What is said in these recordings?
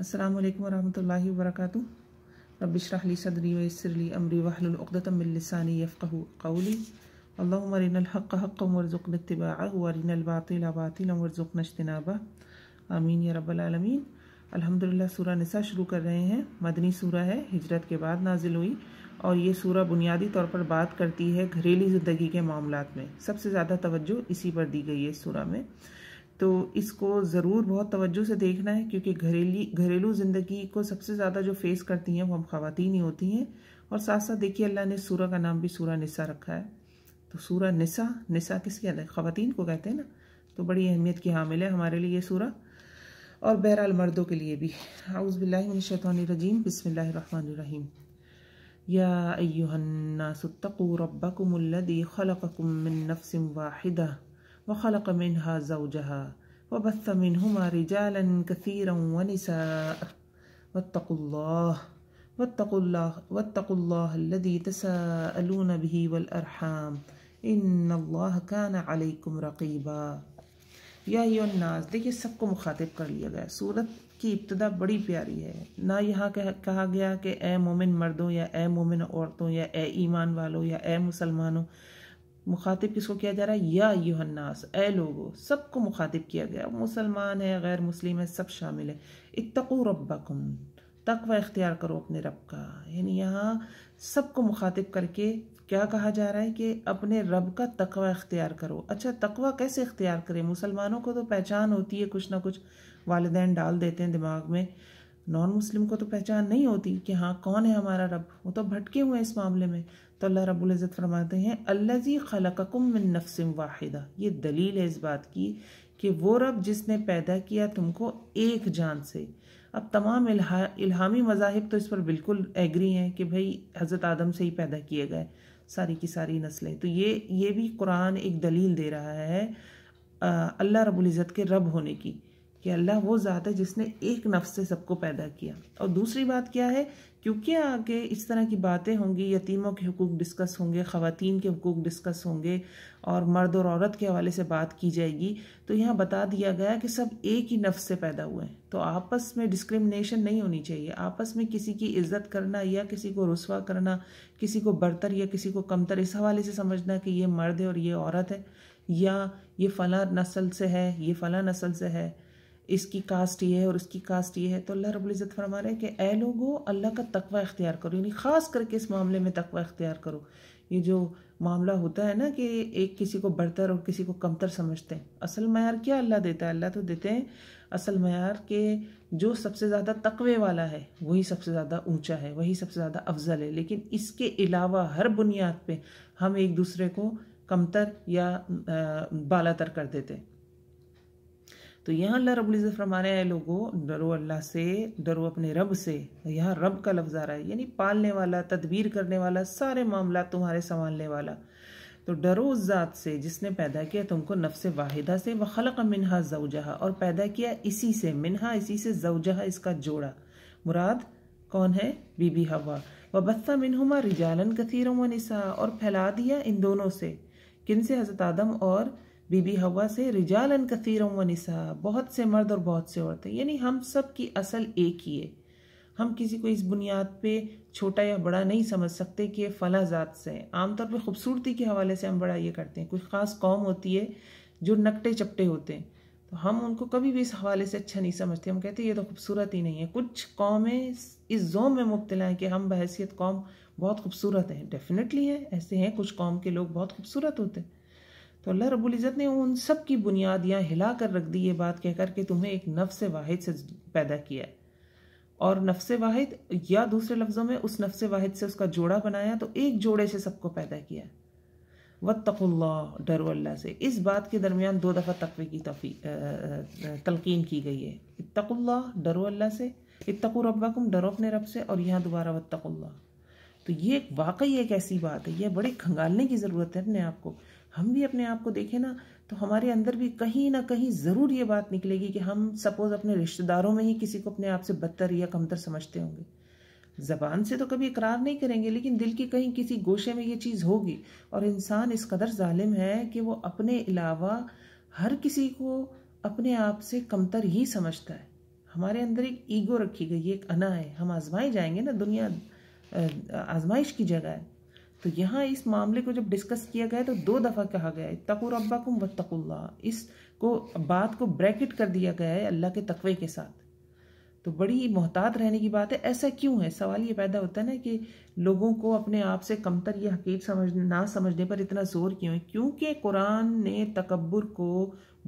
अल्लाम वरहमल वर्क रबिशरहली सदरी वसरली अमरी वहलतमिलसानी यफ़क़ली अल्लाहमरिनहक़ हक़ आमीन या रबालमीन अल्हम्दुलिल्लाह सूरा निसा शुरू कर रहे हैं मदनी सूरा है हिजरत के बाद नाजिल हुई और ये सूर बुनियादी तौर पर बात करती है घरेलू ज़िंदगी के मामलों में सबसे ज़्यादा तोज्जो इसी पर दी गई है सूरा में तो इसको ज़रूर बहुत तवज्जो से देखना है क्योंकि घरेली घरेलू ज़िंदगी को सबसे ज़्यादा जो फेस करती हैं वो हम ख़वातीन ही होती हैं और साथ साथ देखिए अल्लाह ने सूरा का नाम भी सूरा निसा रखा है तो सूरा निसा निसा किसके अंदर हैं ख़वातीन को कहते हैं ना तो बड़ी अहमियत की हामिल है हमारे लिए सूरा और बहरहाल मर्दों के लिए भी आउज़बिल्लाशतरजीम बसमीम या अयुहन्नासतक़ू रबकुमल्लदी खलकुम नफ़सम वाहिदा وخلق منها زوجها وبث منهما رجالا كثيرا ونساء واتقوا الله واتقوا الله واتقوا الله الذي تساءلون به والأرحام इन अल्लाह कान अलैकुम रकीबा या नाज देखिए सबको मुखातिब कर लिया गया सूरत की इब्तदा बड़ी प्यारी है ना यहाँ कहा गया कि ए मोमिन मर्दों या ए मोमिन औरतों या ए ईमान वालों या ए मुसलमानों मुखातिब किसको किया जा रहा है या यूहन्नास ए लोगो सबको मुखातिब किया गया मुसलमान है गैर मुस्लिम है सब शामिल है इतको रब्बकुम तकवा इख्तियार करो अपने रब का यानी यहाँ सबको मुखातिब करके क्या कहा जा रहा है कि अपने रब का तकवा इख्तियार करो अच्छा तकवा कैसे इख्तियार करें मुसलमानों को तो पहचान होती है कुछ ना कुछ वालदेन डाल देते हैं दिमाग में नॉन मुस्लिम को तो पहचान नहीं होती कि हाँ कौन है हमारा रब वो तो भटके हुए हैं इस मामले में तो अल्लाह रब्बुल इज़्ज़त फरमाते हैं अल्लाजी खलककुम मिन नफ्सिम वाहिदा ये दलील है इस बात की कि वो रब जिसने पैदा किया तुमको एक जान से अब तमाम इल्हा इल्हामी मजाहब तो इस पर बिल्कुल एग्री हैं कि भाई हज़रत आदम से ही पैदा किए गए सारी की सारी नस्लें तो ये ये भी कुरान एक दलील दे रहा है अल्लाह रबुल्ज़त के रब होने की कि अल्लाह वो ज़ात है जिसने एक नफ्स से सबको पैदा किया और दूसरी बात क्या है क्योंकि आगे इस तरह की बातें होंगी यतीमों के हकूक़ डिस्कस होंगे ख़वातीन के हकूक़ डिस्कस होंगे और मर्द और औरत के हवाले से बात की जाएगी तो यहाँ बता दिया गया कि सब एक ही नफ्स से पैदा हुए हैं तो आपस में डिस्क्रिमिनेशन नहीं होनी चाहिए आपस में किसी की इज़्ज़त करना या किसी को रसवा करना किसी को बरतर या किसी को कमतर इस हवाले से समझना कि ये मर्द है और ये औरत है या ये फ़ला नस्ल से है ये फ़ला नस्ल से है इसकी कास्ट ये है और इसकी कास्ट ये है तो अल्लाह रबुल्ज़त फरमा रहे हैं कि ए लोगो अल्लाह का तकवा इख्तियार करो यानी ख़ास करके इस मामले में तकवा इख्तियार करो ये जो मामला होता है ना कि एक किसी को बढ़तर और किसी को कमतर समझते हैं असल मैार क्या अल्लाह देता है अल्लाह तो देते हैं असल मैार के जो सबसे ज़्यादा तकवे वाला है वही सबसे ज़्यादा ऊंचा है वही सबसे ज़्यादा अफजल है लेकिन इसके अलावा हर बुनियाद पे हम एक दूसरे को कमतर या बालातर कर देते हैं तो यहाँ अल्लाह रब्ल फरमा रहे हैं लोगों डरो अल्लाह से डरो अपने रब से यहाँ रब का लफ्ज़ आ रहा है यानी पालने वाला तदबीर करने वाला सारे मामला तुम्हारे संभालने वाला तो डरो उस ज़ात से जिसने पैदा किया तुमको नफ्स वाहिदा से व खलक मिनहा जवजहा और पैदा किया इसी से मिनहा इसी से जवजहा इसका जोड़ा मुराद कौन है बीबी हवा व बस्ता मिनहुमा रिजालन कथीरों व निसा और फैला दिया इन दोनों से किन से हज़रत आदम और बीबी हवा से रिजालन कसीरम व निसा बहुत से मर्द और बहुत से औरतें यानी हम सब की असल एक ही है हम किसी को इस बुनियाद पे छोटा या बड़ा नहीं समझ सकते कि फला ज़ात से हैं आमतौर पर खूबसूरती के हवाले से हम बड़ा ये करते हैं कुछ ख़ास कौम होती है जो नकटे चपटे होते हैं तो हम उनको कभी भी इस हवाले से अच्छा नहीं समझते हम कहते ये तो खूबसूरत ही नहीं है कुछ कौमें इस जोम में मुबतला हैं कि हम बहसीत कौम बहुत खूबसूरत हैं डेफिनेटली हैं ऐसे हैं कुछ कौम के लोग बहुत खूबसूरत होते हैं तो अल्लाह इज़्ज़त ने उन सब की बुनियादियाँ हिला कर रख दी ये बात कहकर कि तुम्हें एक नफ्स वाहिद से पैदा किया है और नफ्स वाहिद या दूसरे लफ्ज़ों में उस नफ्स वाहिद से उसका जोड़ा बनाया तो एक जोड़े से सबको पैदा किया व डरो अल्लाह से इस बात के दरमियान दो दफ़ा तकवे की तफी तलकिन की गई है इतकुल्ला डरो अल्लाह से इतकू रबाकुम डरो अपने रब से और यहाँ दोबारा व तो ये वाकई एक ऐसी बात है यह बड़े खंगालने की ज़रूरत है अपने आप को हम भी अपने आप को देखें ना तो हमारे अंदर भी कहीं ना कहीं ज़रूर ये बात निकलेगी कि हम सपोज़ अपने रिश्तेदारों में ही किसी को अपने आप से बदतर या कमतर समझते होंगे ज़बान से तो कभी इकरार नहीं करेंगे लेकिन दिल की कहीं किसी गोशे में ये चीज़ होगी और इंसान इस कदर जालिम है कि वो अपने अलावा हर किसी को अपने आप से कमतर ही समझता है हमारे अंदर एक ईगो रखी गई एक अना है हम आजमाए जाएंगे ना दुनिया आजमाइश की जगह है तो यहाँ इस मामले को जब डिस्कस किया गया तो दो दफ़ा कहा गया है तकु रब्बाकुम व इस को बात को ब्रैकेट कर दिया गया है अल्लाह के तकवे के साथ तो बड़ी मोहतात रहने की बात है ऐसा क्यों है सवाल ये पैदा होता है ना कि लोगों को अपने आप से कमतर या हकीक समझ ना समझने पर इतना ज़ोर क्यों है क्योंकि कुरान ने तकबर को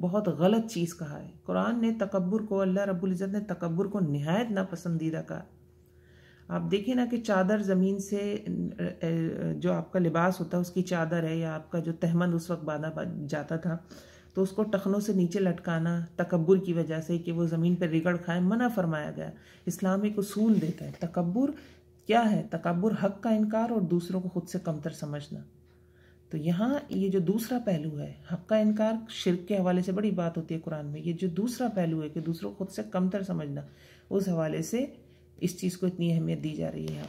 बहुत गलत चीज़ कहा है कुरान ने तकबर को अल्लाह रबुल्ज़त ने तकबर को नहायत नापसंदीदा कहा आप देखिए ना कि चादर ज़मीन से जो आपका लिबास होता है उसकी चादर है या आपका जो तहमंद उस वक्त बांधा जाता था तो उसको टखनों से नीचे लटकाना तकबर की वजह से कि वो ज़मीन पर रिगड़ खाए मना फरमाया गया इस्लाम एक असूल देता है तकबर क्या है तकबर हक का इनकार और दूसरों को खुद से कमतर समझना तो यहाँ ये जो दूसरा पहलू है हक का इनकार शिरक के हवाले से बड़ी बात होती है कुरान में ये जो दूसरा पहलू है कि दूसरों को खुद से कमतर समझना उस हवाले से इस चीज़ को इतनी अहमियत दी जा रही है यहाँ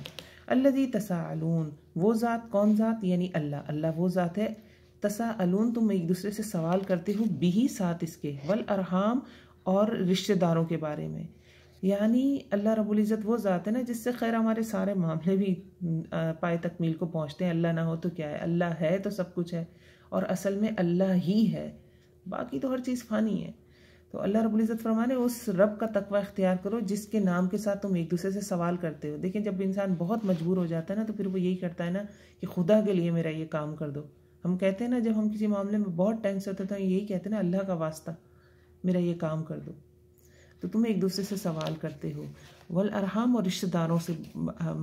अल्लाजी तसालून वो ज़ात कौन ज़ात यानी अल्लाह अल्लाह वो ज़ात है तसालून तुम एक दूसरे से सवाल करते हो बिही साथ इसके वल अरहाम और रिश्तेदारों के बारे में यानी अल्लाह रबुल्ज़त वो ज़ात है ना जिससे खैर हमारे सारे मामले भी पाए तकमील को पहुँचते हैं अल्लाह ना हो तो क्या है अल्लाह है तो सब कुछ है और असल में अल्लाह ही है बाकी तो हर चीज़ फ़ानी है तो अल्लाह रब्बुल इज़्ज़त फरमाने उस रब का तकवा इख्तियार करो जिसके नाम के साथ तुम एक दूसरे से सवाल करते हो देखिए जब इंसान बहुत मजबूर हो जाता है ना तो फिर वो यही करता है ना कि खुदा के लिए मेरा ये काम कर दो हम कहते हैं ना जब हम किसी मामले में बहुत टेंस से होते तो यही कहते हैं ना अल्लाह का वास्ता मेरा ये काम कर दो तो तुम एक दूसरे से सवाल करते हो वल अरहम और रिश्तेदारों से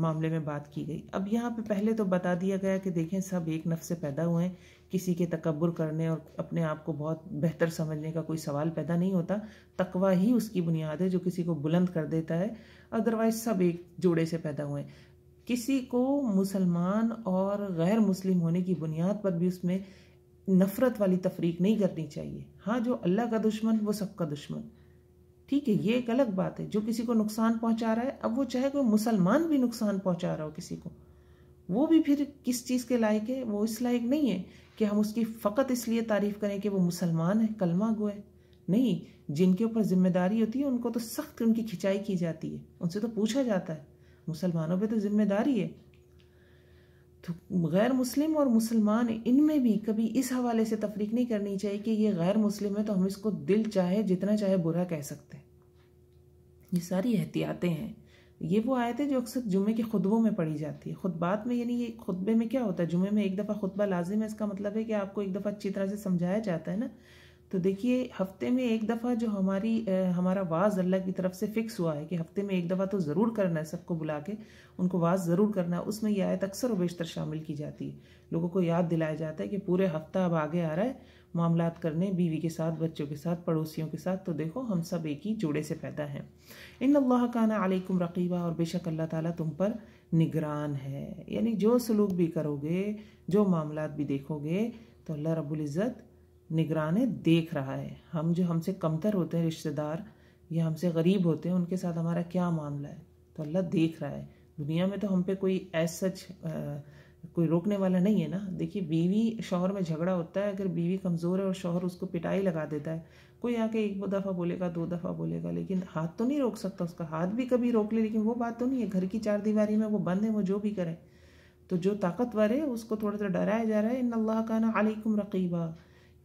मामले में बात की गई अब यहाँ पे पहले तो बता दिया गया कि देखें सब एक नफ से पैदा हुए हैं किसी के तकबर करने और अपने आप को बहुत बेहतर समझने का कोई सवाल पैदा नहीं होता तकवा ही उसकी बुनियाद है जो किसी को बुलंद कर देता है अदरवाइज सब एक जोड़े से पैदा हुए हैं किसी को मुसलमान और गैर मुस्लिम होने की बुनियाद पर भी उसमें नफ़रत वाली तफरीक नहीं करनी चाहिए हाँ जो अल्लाह का दुश्मन वो सबका दुश्मन ठीक है ये एक अलग बात है जो किसी को नुकसान पहुंचा रहा है अब वो चाहे कोई मुसलमान भी नुकसान पहुंचा रहा हो किसी को वो भी फिर किस चीज़ के लायक है वो इस लायक नहीं है कि हम उसकी फ़कत इसलिए तारीफ़ करें कि वो मुसलमान है कलमा गो है नहीं जिनके ऊपर जिम्मेदारी होती है उनको तो सख्त उनकी खिंचाई की जाती है उनसे तो पूछा जाता है मुसलमानों पे तो जिम्मेदारी है तो गैर मुस्लिम और मुसलमान इनमें भी कभी इस हवाले से तफरीक नहीं करनी चाहिए कि ये गैर मुस्लिम है तो हम इसको दिल चाहे जितना चाहे बुरा कह सकते हैं ये सारी एहतियातें हैं ये वो है जो अक्सर जुमे के खुतबों में पढ़ी जाती है खुतबात में यानी ये खुतबे में क्या होता है जुमे में एक दफ़ा खुतबा लाजिम है इसका मतलब है कि आपको एक दफ़ा अच्छी तरह से समझाया जाता है ना तो देखिए हफ्ते में एक दफ़ा जो हमारी आ, हमारा वाज अल्लाह की तरफ से फ़िक्स हुआ है कि हफ्ते में एक दफ़ा तो ज़रूर करना है सबको बुला के उनको वाज ज़रूर करना है उसमें यह आयत अक्सर व शामिल की जाती है लोगों को याद दिलाया जाता है कि पूरे हफ्ता अब आगे आ रहा है मामला करने बीवी के साथ बच्चों के साथ पड़ोसियों के साथ तो देखो हम सब एक ही जोड़े से पैदा हैं इन अल्लाह काना अलैकुम रकीबा और बेशक अल्लाह ताला तुम पर निगरान है यानी जो सलूक भी करोगे जो मामला भी देखोगे तो अल्लाह रबुल्ज़त निगरान देख रहा है हम जो हमसे कमतर होते हैं रिश्तेदार या हमसे गरीब होते हैं उनके साथ हमारा क्या मामला है तो अल्लाह देख रहा है दुनिया में तो हम पे कोई ऐसा कोई रोकने वाला नहीं है ना देखिए बीवी शौहर में झगड़ा होता है अगर बीवी कमज़ोर है और शौहर उसको पिटाई लगा देता है कोई आके एक दो दफ़ा बोलेगा दो दफ़ा बोलेगा लेकिन हाथ तो नहीं रोक सकता उसका हाथ भी कभी रोक ले लेकिन वो बात तो नहीं है घर की चार दीवारी में वो बंद है वो जो भी करें तो जो ताकतवर है उसको थोड़ा थोड़ा डराया जा रहा है इन अल्लाह का ना अलकुम रकीबा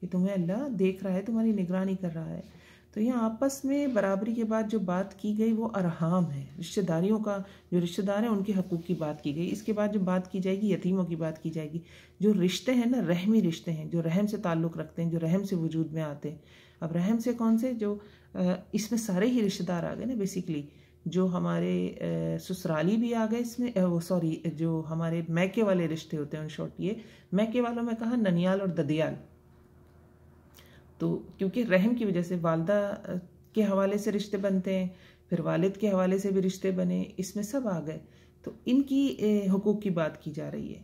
कि तुम्हें अल्लाह देख रहा है तुम्हारी निगरानी कर रहा है तो यहाँ आपस में बराबरी के बाद जो बात की गई वो अरहाम है रिश्तेदारियों का जो रिश्तेदार हैं उनके हकूक़ की बात की गई इसके बाद जो बात की जाएगी यतीमों की बात की जाएगी जो रिश्ते हैं ना रहमी रिश्ते हैं जो रहम से ताल्लुक़ रखते हैं जो रहम से वजूद में आते हैं अब रहम से कौन से जो इसमें सारे ही रिश्तेदार आ गए ना बेसिकली जो हमारे ससुराली भी आ गए इसमें वो सॉरी जो हमारे मैके वाले रिश्ते होते हैं उन शॉर्ट ये मैके वालों में कहा ननियाल और ददियाल तो क्योंकि रहम की वजह से वालदा के हवाले से रिश्ते बनते हैं फिर वालिद के हवाले से भी रिश्ते बने इसमें सब आ गए तो इनकी हकूक़ की बात की जा रही है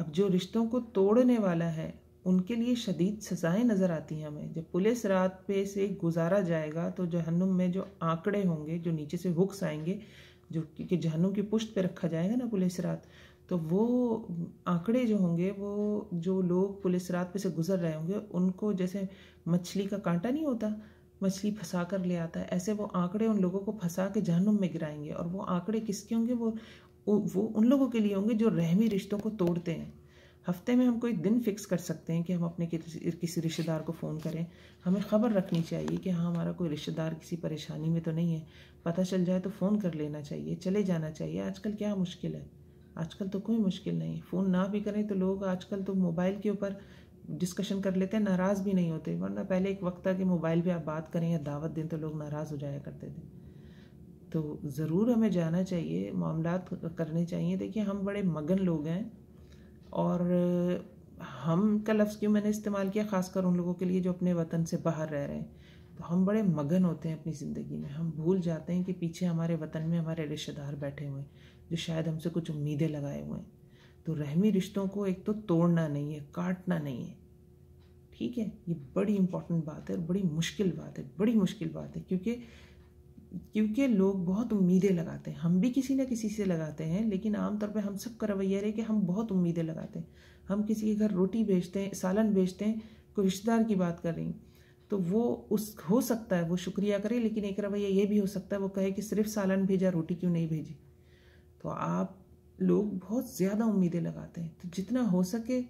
अब जो रिश्तों को तोड़ने वाला है उनके लिए शदीद सज़ाएं नज़र आती हैं हमें जब पुलिस रात पे से गुजारा जाएगा तो जहन्नुम में जो आंकड़े होंगे जो नीचे से हुक्स आएंगे जो क्योंकि जहन्नुम की पुश्त पे रखा जाएगा ना पुलिस रात तो वो आंकड़े जो होंगे वो जो लोग पुलिस रात पे से गुजर रहे होंगे उनको जैसे मछली का कांटा नहीं होता मछली फंसा कर ले आता है ऐसे वो आंकड़े उन लोगों को फंसा के जहनुम में गिराएंगे और वो आंकड़े किसके होंगे वो वो उन लोगों के लिए होंगे जो रहमी रिश्तों को तोड़ते हैं हफ्ते में हम कोई दिन फिक्स कर सकते हैं कि हम अपने किसी रिश्तेदार को फ़ोन करें हमें ख़बर रखनी चाहिए कि हाँ हमारा कोई रिश्तेदार किसी परेशानी में तो नहीं है पता चल जाए तो फ़ोन कर लेना चाहिए चले जाना चाहिए आजकल क्या मुश्किल है आजकल तो कोई मुश्किल नहीं फ़ोन ना भी करें तो लोग आजकल तो मोबाइल के ऊपर डिस्कशन कर लेते हैं नाराज़ भी नहीं होते वरना पहले एक वक्त था कि मोबाइल पे आप बात करें या दावत दें तो लोग नाराज़ हो जाया करते थे तो ज़रूर हमें जाना चाहिए मामला करने चाहिए देखिए हम बड़े मगन लोग हैं और हम का लफ्ज़ क्यों मैंने इस्तेमाल किया ख़ासकर उन लोगों के लिए जो अपने वतन से बाहर रह रहे हैं तो हम बड़े मगन होते हैं अपनी ज़िंदगी में हम भूल जाते हैं कि पीछे हमारे वतन में हमारे रिश्तेदार बैठे हुए हैं जो शायद हमसे कुछ उम्मीदें लगाए हुए हैं तो रहमी रिश्तों को एक तो तोड़ना नहीं है काटना नहीं है ठीक है ये बड़ी इंपॉर्टेंट बात है और बड़ी मुश्किल बात है बड़ी मुश्किल बात है क्योंकि क्योंकि लोग बहुत उम्मीदें लगाते हैं हम भी किसी ना किसी से लगाते हैं लेकिन आमतौर पर हम सब का रवैया है कि हम बहुत उम्मीदें लगाते हैं हम किसी के घर रोटी भेजते हैं सालन भेजते हैं कोई रिश्तेदार की बात कर रही हूँ तो वो उस हो सकता है वो शुक्रिया करे लेकिन एक रवैया ये भी हो सकता है वो कहे कि सिर्फ सालन भेजा रोटी क्यों नहीं भेजी तो आप लोग बहुत ज़्यादा उम्मीदें लगाते हैं तो जितना हो सके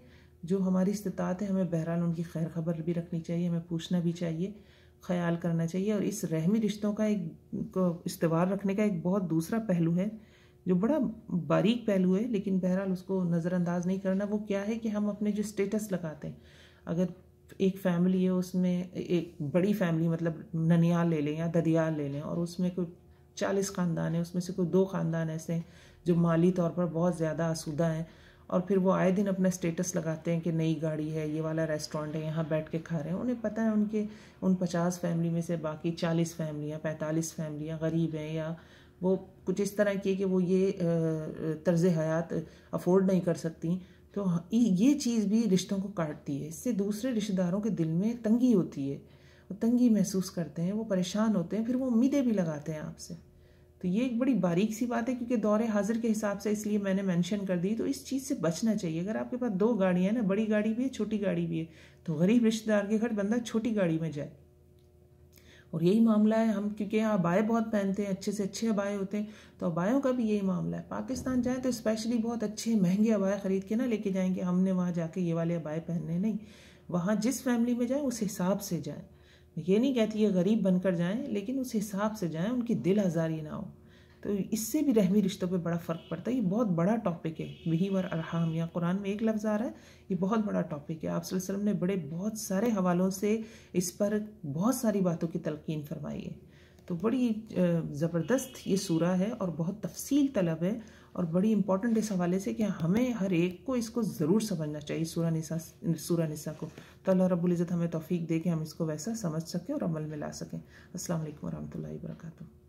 जो हमारी इस्तात है हमें बहरहाल उनकी खैर खबर भी रखनी चाहिए हमें पूछना भी चाहिए ख्याल करना चाहिए और इस रहमी रिश्तों का एक को रखने का एक बहुत दूसरा पहलू है जो बड़ा बारीक पहलू है लेकिन बहरहाल उसको नज़रअंदाज नहीं करना वो क्या है कि हम अपने जो स्टेटस लगाते हैं अगर एक फैमिली है उसमें एक बड़ी फैमिली मतलब ननियाल ले लें या ददियाल ले लें और उसमें कोई चालीस खानदान है उसमें से कोई दो खानदान ऐसे हैं जो माली तौर पर बहुत ज़्यादा आसूदा हैं और फिर वो आए दिन अपना स्टेटस लगाते हैं कि नई गाड़ी है ये वाला रेस्टोरेंट है यहाँ बैठ के खा रहे हैं उन्हें पता है उनके उन पचास फैमिली में से बाकी चालीस फैमिलियाँ पैंतालीस फैमिलियाँ गरीब हैं या वो कुछ इस तरह की कि वो ये तर्ज़ हयात अफोर्ड नहीं कर सकती तो ये चीज़ भी रिश्तों को काटती है इससे दूसरे रिश्तेदारों के दिल में तंगी होती है वो तंगी महसूस करते हैं वो परेशान होते हैं फिर वो उम्मीदें भी लगाते हैं आपसे तो ये एक बड़ी बारीक सी बात है क्योंकि दौरे हाजिर के हिसाब से इसलिए मैंने मेंशन कर दी तो इस चीज़ से बचना चाहिए अगर आपके पास दो गाड़ियाँ हैं ना बड़ी गाड़ी भी है छोटी गाड़ी भी है तो गरीब रिश्तेदार के घर बंदा छोटी गाड़ी में जाए और यही मामला है हम क्योंकि यहाँ अबाए बहुत पहनते हैं अच्छे से अच्छे अबाए होते हैं तो अबायों का भी यही मामला है पाकिस्तान जाए तो स्पेशली बहुत अच्छे महंगे अबाए ख़रीद के ना लेके जाएंगे हमने वहाँ जाके ये वाले अबाए पहनने नहीं वहाँ जिस फैमिली में जाएँ उस हिसाब से जाएँ ये नहीं कहती ये गरीब बनकर जाएँ लेकिन उस हिसाब से जाएँ उनकी दिल आज़ारी ना हो तो इससे भी रहमी रिश्तों पे बड़ा फ़र्क पड़ता है ये बहुत बड़ा टॉपिक है वही वर अरहम या कुरान में एक लफ्ज़ आ रहा है ये बहुत बड़ा टॉपिक है आप वसलम ने बड़े बहुत सारे हवालों से इस पर बहुत सारी बातों की तलकिन फरमाई है तो बड़ी ज़बरदस्त ये सूरा है और बहुत तफसील तलब है और बड़ी इंपॉर्टेंट इस हवाले से कि हमें हर एक को इसको ज़रूर समझना चाहिए सूरा निसा सूरा निसा को तो अल्लाह रब्बुल हमें तोफ़ी दे कि हम इसको वैसा समझ सकें और अमल में ला सकें असल वरहमल वर्का